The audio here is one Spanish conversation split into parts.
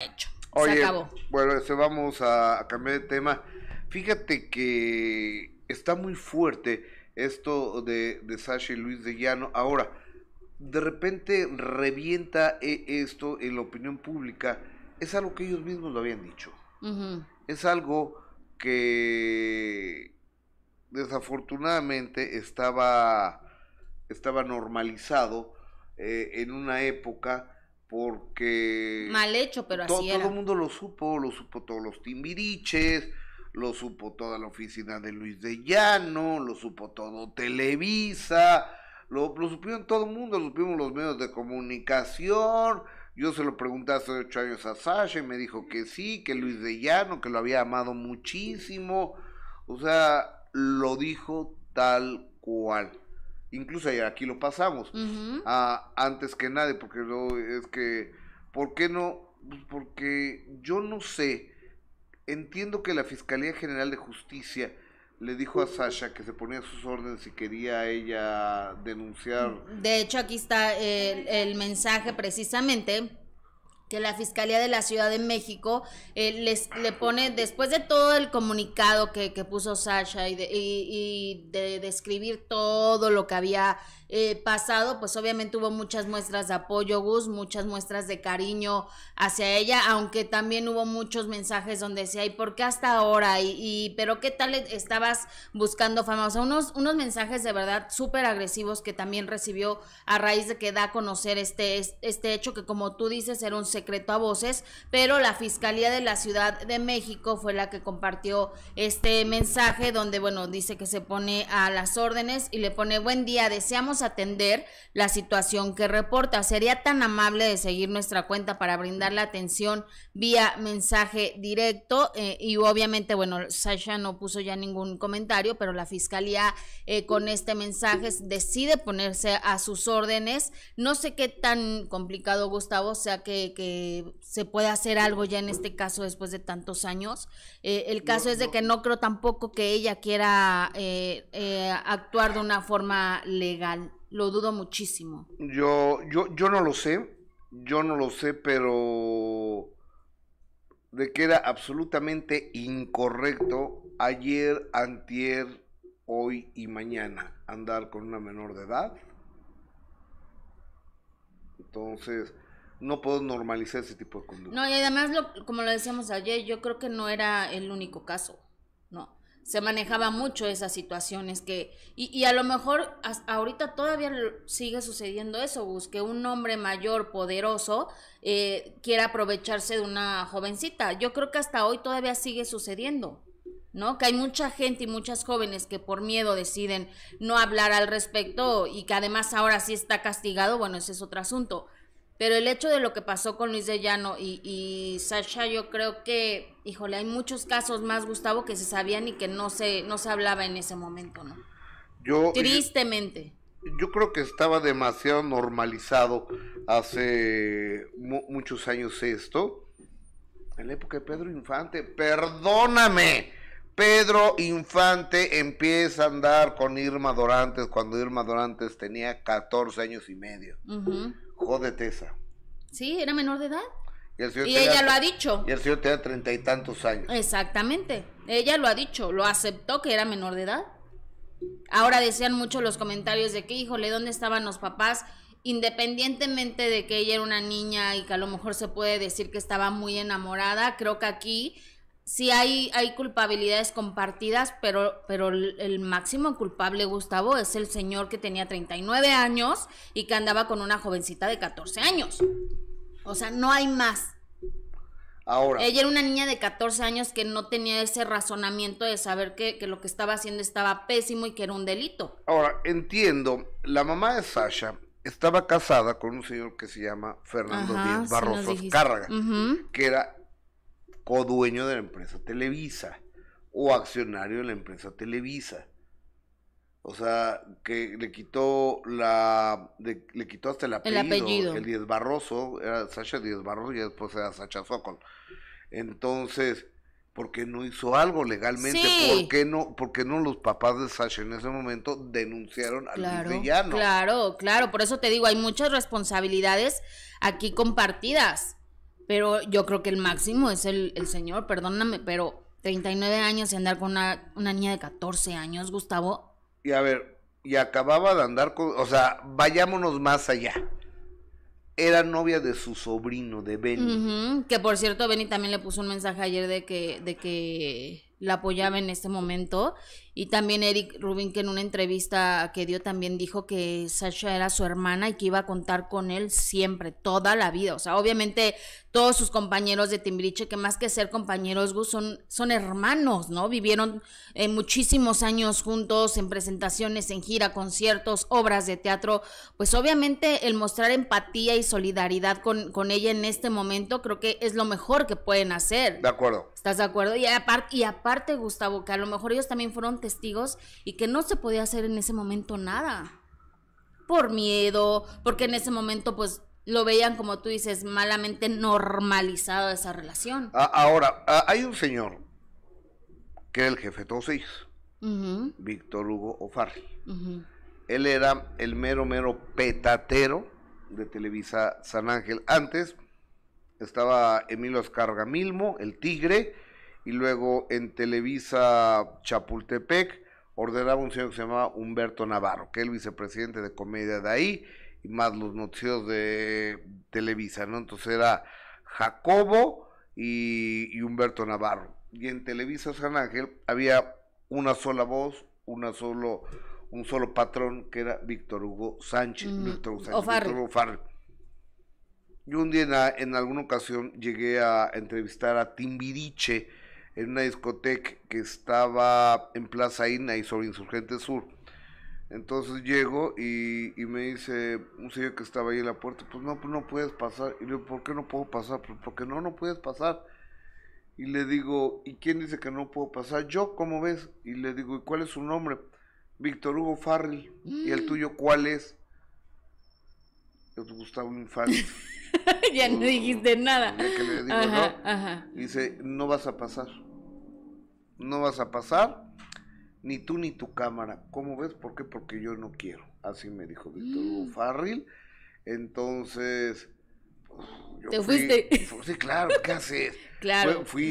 hecho. Oye, Bueno, se vamos a, cambiar de tema. Fíjate que está muy fuerte esto de, de Sasha y Luis de Llano. Ahora, de repente revienta e, esto en la opinión pública. Es algo que ellos mismos lo habían dicho. Es algo que desafortunadamente estaba, estaba normalizado eh, en una época porque... Mal hecho, pero así Todo el mundo lo supo, lo supo todos los timbiriches, lo supo toda la oficina de Luis de Llano, lo supo todo Televisa, lo, lo supieron todo el mundo, lo supimos los medios de comunicación. Yo se lo pregunté hace ocho años a Sasha y me dijo que sí, que Luis de Llano, que lo había amado muchísimo. O sea, lo dijo tal cual incluso aquí lo pasamos, a, ah, antes que nadie, porque no, es que, ¿por qué no? Pues porque yo no sé, entiendo que la Fiscalía General de Justicia le dijo a Sasha que se ponía sus órdenes y quería ella denunciar. De hecho, aquí está el mensaje precisamente que la Fiscalía de la Ciudad de México eh, les le pone, después de todo el comunicado que, puso Sasha y de, y, de describir todo lo que había eh, pasado, pues obviamente hubo muchas muestras de apoyo, Gus, muchas muestras de cariño hacia ella, aunque también hubo muchos mensajes donde decía, ¿y por qué hasta ahora? ¿Y, pero qué tal e, estabas buscando fama? O sea, unos, unos mensajes de verdad súper agresivos que también recibió a raíz de que da a conocer este, este, este hecho que como tú dices era un secreto a voces, pero la Fiscalía de la Ciudad de México fue la que compartió este mensaje donde, bueno, dice que se pone a las órdenes y le pone buen día, deseamos atender la situación que reporta. Sería tan amable de seguir nuestra cuenta para brindar la atención vía mensaje directo eh, y obviamente, bueno, Sasha no puso ya ningún comentario, pero la Fiscalía eh, con este mensaje decide ponerse a sus órdenes. No sé qué tan complicado, Gustavo, o sea que eh, se puede hacer algo ya en este caso después de tantos años. Eh, el caso es de que no creo tampoco que ella quiera eh, actuar de una forma legal. Lo dudo muchísimo. Yo, yo, yo no lo sé, yo no lo sé, pero de que era absolutamente incorrecto ayer, antier, hoy y mañana andar con una menor de edad. Entonces, no puedo normalizar ese tipo de conducta. No, y además, como lo decíamos ayer, yo creo que no era el único caso, ¿no? Se manejaba mucho esas situaciones que, y, y a lo mejor ahorita todavía sigue sucediendo eso, busque un hombre mayor, poderoso, eh, quiera aprovecharse de una jovencita. Yo creo que hasta hoy todavía sigue sucediendo. ¿no? Que hay mucha gente y muchas jóvenes que por miedo deciden no hablar al respecto y que además ahora sí está castigado, bueno, ese es otro asunto. Pero el hecho de lo que pasó con Luis de Llano y, y, Sasha, yo creo que, híjole, hay muchos casos más, Gustavo, que se sabían y que no se, no se hablaba en ese momento, ¿no? Yo, Tristemente. Yo, creo que estaba demasiado normalizado hace muchos años esto. En la época de Pedro Infante, perdóname. Pedro Infante empieza a andar con Irma Dorantes cuando Irma Dorantes tenía 14 años y medio de esa. Sí, era menor de edad. Y, ella lo ha dicho. Y el señor tenía treinta y tantos años. Exactamente. Ella lo ha dicho, lo aceptó que era menor de edad. Ahora decían mucho los comentarios de que, híjole, ¿dónde estaban los papás? Independientemente de que ella era una niña y que a lo mejor se puede decir que estaba muy enamorada, creo que aquí sí hay, hay culpabilidades compartidas, pero, pero el máximo culpable, Gustavo, es el señor que tenía 39 años y que andaba con una jovencita de 14 años. O sea, no hay más. Ahora. Ella era una niña de 14 años que no tenía ese razonamiento de saber que, lo que estaba haciendo estaba pésimo y que era un delito. Ahora, entiendo, la mamá de Sasha estaba casada con un señor que se llama Fernando Díaz Barroso Cárraga, que era codueño de la empresa Televisa o accionario de la empresa Televisa. O sea, que le quitó la le quitó hasta el apellido. El 10 Barroso, era Sasha Diez Barroso y después era Sasha Sokol. Entonces, ¿por qué no hizo algo legalmente? ¿Por qué no no los papás de Sasha en ese momento denunciaron al claro, Claro, claro, por eso te digo, hay muchas responsabilidades aquí compartidas. Pero yo creo que el máximo es el, el señor, perdóname, pero 39 años y andar con una, niña de 14 años, Gustavo. Y a ver, y acababa de andar con, o sea, vayámonos más allá era novia de su sobrino, de Benny. que por cierto, Benny también le puso un mensaje ayer de que, de que la apoyaba en este momento. Y también Eric Rubin, que en una entrevista que dio también dijo que Sasha era su hermana y que iba a contar con él siempre, toda la vida. O sea, obviamente todos sus compañeros de Timbiriche, que más que ser compañeros, son, son hermanos, ¿no? Vivieron eh, muchísimos años juntos en presentaciones, en gira, conciertos, obras de teatro. Pues obviamente el mostrar empatía y solidaridad con, con ella en este momento creo que es lo mejor que pueden hacer. De acuerdo. ¿Estás de acuerdo? Y y aparte parte, Gustavo, que a lo mejor ellos también fueron testigos y que no se podía hacer en ese momento nada. Por miedo, porque en ese momento pues lo veían, como tú dices, malamente normalizado esa relación. Ah, ahora, ah, hay un señor que era el jefe de todos ellos Víctor Hugo Ofarri. Él era el mero, mero petatero de Televisa San Ángel. Antes estaba Emilio Oscar Milmo, el tigre, y luego en Televisa Chapultepec ordenaba un señor que se llamaba Humberto Navarro, que es el vicepresidente de comedia de ahí, y más los noticieros de Televisa, ¿no? Entonces era Jacobo y, Humberto Navarro. Y en Televisa San Ángel había una sola voz, una solo, un solo patrón, que era Víctor Hugo Sánchez, mm, Víctor Hugo Sánchez, Víctor Hugo Farri. Y un día en, en, alguna ocasión llegué a entrevistar a Timbiriche, en una discoteca que estaba en Plaza Ina y sobre Insurgente Sur. Entonces llego y, me dice un señor que estaba ahí en la puerta, pues no, pues no puedes pasar. Y le digo, ¿por qué no puedo pasar? Pues porque no, no puedes pasar. Y le digo, ¿y quién dice que no puedo pasar? Yo, ¿cómo ves? Y le digo, ¿y cuál es su nombre? Víctor Hugo Farrell ¿Y el mm. tuyo cuál es? Gustavo Infante. ya no dijiste nada. Ya le digo, ¿no? Dice, no vas a pasar no vas a pasar, ni tú ni tu cámara. ¿Cómo ves? ¿Por qué? Porque yo no quiero. Así me dijo Víctor mm. Farril. Entonces, pues, yo te fuiste. sí, claro, ¿qué haces? claro. fui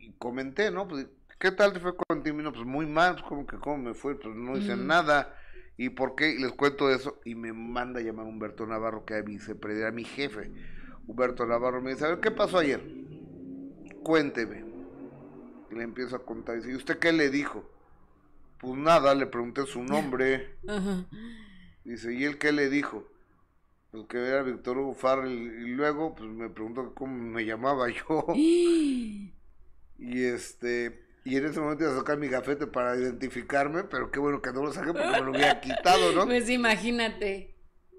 y comenté, ¿no? Pues, ¿Qué tal te fue con ti? pues muy mal, pues, como que cómo me fue, pues no hice mm. nada. ¿Y por qué? les cuento eso y me manda a llamar Humberto Navarro, que se mi, A mi jefe. Humberto Navarro me dice, ¿qué pasó ayer? Cuénteme. Y le empiezo a contar. Y dice, ¿y usted qué le dijo? Pues nada, le pregunté su nombre. Dice, ¿y él qué le dijo? Pues que era Víctor Hugo Y luego, pues me preguntó cómo me llamaba yo. y este, y en ese momento iba a sacar mi gafete para identificarme, pero qué bueno que no lo saqué porque me lo había quitado, ¿no? Pues imagínate,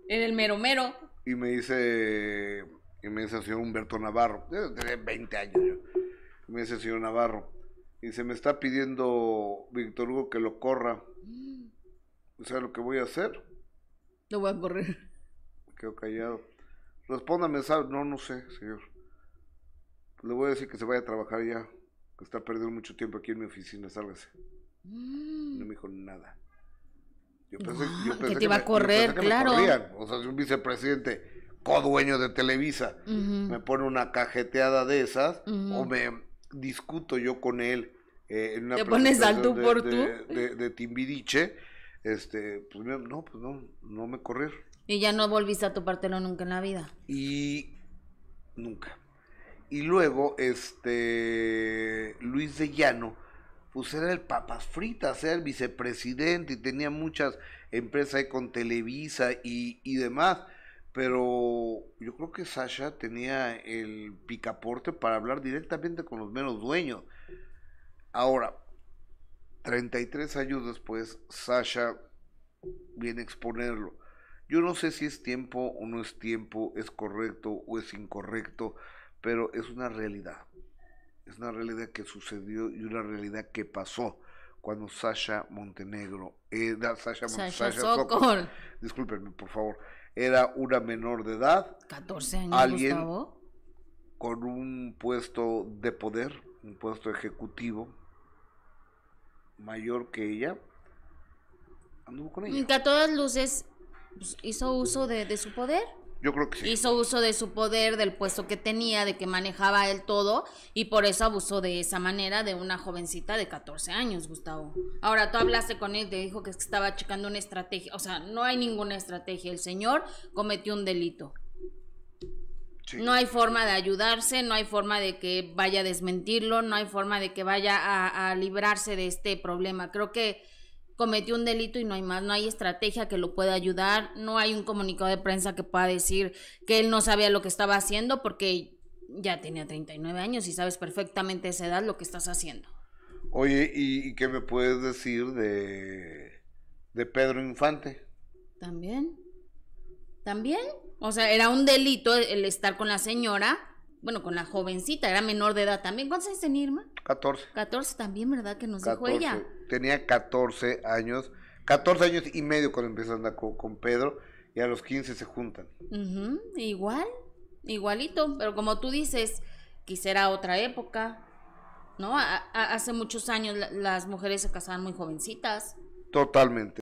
en el mero mero. Y me dice, y me dice el señor Humberto Navarro, yo tenía 20 años me dice el señor Navarro, y se me está pidiendo Víctor Hugo que lo corra. O sea, lo que voy a hacer. No voy a correr. Me quedo callado. Respóndame, ¿sabes? No, no sé, señor. Le voy a decir que se vaya a trabajar ya. Que está perdiendo mucho tiempo aquí en mi oficina, sálgase. Mm. No me dijo nada. Yo pensé, que yo que te iba a correr, claro. o sea, si un vicepresidente co-dueño de Televisa me pone una cajeteada de esas o me discuto yo con él eh, en una ¿Te de, por De, este, pues no, pues no, me correr. Y ya no volviste a tu topártelo nunca en la vida. Y nunca. Y luego, este, Luis de Llano, pues era el papas fritas, era el vicepresidente y tenía muchas empresas con Televisa y, y demás pero yo creo que Sasha tenía el picaporte para hablar directamente con los menos dueños. Ahora, 33 años después, Sasha viene a exponerlo. Yo no sé si es tiempo o no es tiempo, es correcto o es incorrecto, pero es una realidad. Es una realidad que sucedió y una realidad que pasó cuando Sasha Montenegro, eh, Sasha, disculpenme por favor, era una menor de edad. 14 años, alguien con un puesto de poder, un puesto ejecutivo mayor que ella, anduvo con ella. Que a todas luces pues, hizo uso de, de su poder. Yo creo que sí. Hizo uso de su poder, del puesto que tenía, de que manejaba él todo, y por eso abusó de esa manera de una jovencita de 14 años, Gustavo. Ahora, tú hablaste con él, te dijo que estaba checando una estrategia. O sea, no hay ninguna estrategia. El señor cometió un delito. No hay forma de ayudarse, no hay forma de que vaya a desmentirlo, no hay forma de que vaya a librarse de este problema. Creo que cometió un delito y no hay más, no hay estrategia que lo pueda ayudar, no hay un comunicado de prensa que pueda decir que él no sabía lo que estaba haciendo porque ya tenía 39 años y sabes perfectamente esa edad lo que estás haciendo. Oye, ¿y, qué me puedes decir de, de Pedro Infante? También, también, o sea, era un delito el estar con la señora bueno, con la jovencita, era menor de edad también. ¿Cuántos años tenía Irma? 14. 14 también, ¿verdad? Que nos dijo ella. Tenía 14 años, 14 años y medio cuando empezó a andar con, Pedro y a los 15 se juntan. Mhm. Igual, igualito, pero como tú dices, quisiera otra época, ¿no? hace muchos años las mujeres se casaban muy jovencitas. Totalmente.